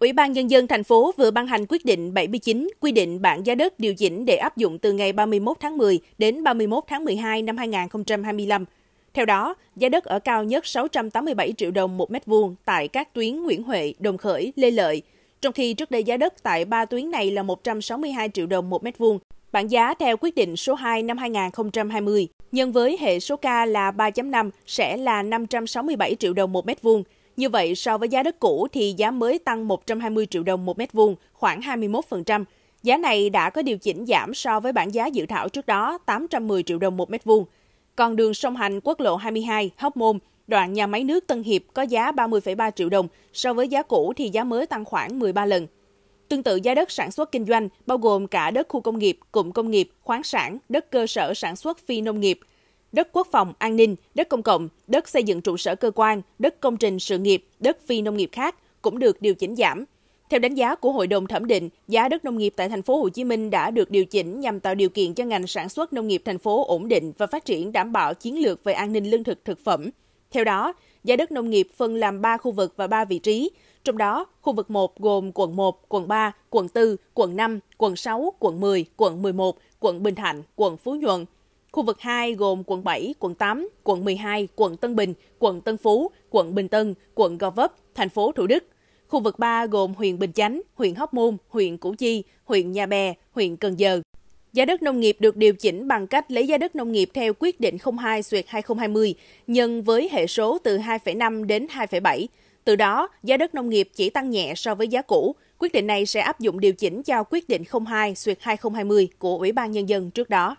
Ủy ban Nhân dân thành phố vừa ban hành quyết định 79 quy định bảng giá đất điều chỉnh để áp dụng từ ngày 31 tháng 10 đến 31 tháng 12 năm 2025. Theo đó, giá đất ở cao nhất 687 triệu đồng một mét vuông tại các tuyến Nguyễn Huệ, Đồng Khởi, Lê Lợi, trong khi trước đây giá đất tại ba tuyến này là 162 triệu đồng một mét vuông. Bảng giá theo quyết định số 2 năm 2020, nhân với hệ số K là 3.5 sẽ là 567 triệu đồng một mét vuông – như vậy, so với giá đất cũ thì giá mới tăng 120 triệu đồng một mét vuông, khoảng 21%. Giá này đã có điều chỉnh giảm so với bản giá dự thảo trước đó 810 triệu đồng một mét vuông. Còn đường sông Hành quốc lộ 22, Hóc Môn, đoạn nhà máy nước Tân Hiệp có giá 30,3 triệu đồng, so với giá cũ thì giá mới tăng khoảng 13 lần. Tương tự giá đất sản xuất kinh doanh, bao gồm cả đất khu công nghiệp, cụm công nghiệp, khoáng sản, đất cơ sở sản xuất phi nông nghiệp – đất quốc phòng, an ninh, đất công cộng, đất xây dựng trụ sở cơ quan, đất công trình sự nghiệp, đất phi nông nghiệp khác cũng được điều chỉnh giảm. Theo đánh giá của hội đồng thẩm định, giá đất nông nghiệp tại thành phố Hồ Chí Minh đã được điều chỉnh nhằm tạo điều kiện cho ngành sản xuất nông nghiệp thành phố ổn định và phát triển đảm bảo chiến lược về an ninh lương thực thực phẩm. Theo đó, giá đất nông nghiệp phân làm 3 khu vực và 3 vị trí, trong đó khu vực 1 gồm quận 1, quận 3, quận 4, quận 5, quận 6, quận 10, quận 11, quận Bình Thạnh, quận Phú Nhuận – Khu vực 2 gồm quận 7, quận 8, quận 12, quận Tân Bình, quận Tân Phú, quận Bình Tân, quận Gò Vấp, thành phố Thủ Đức. Khu vực 3 gồm huyện Bình Chánh, huyện Hóc Môn, huyện Củ Chi, huyện Nhà Bè, huyện Cần Giờ. Giá đất nông nghiệp được điều chỉnh bằng cách lấy giá đất nông nghiệp theo quyết định 02 suyệt 2020 nhân với hệ số từ 2,5 đến 2,7. Từ đó, giá đất nông nghiệp chỉ tăng nhẹ so với giá cũ. Quyết định này sẽ áp dụng điều chỉnh cho quyết định 02 suyệt 2020 của Ủy ban Nhân dân trước đó.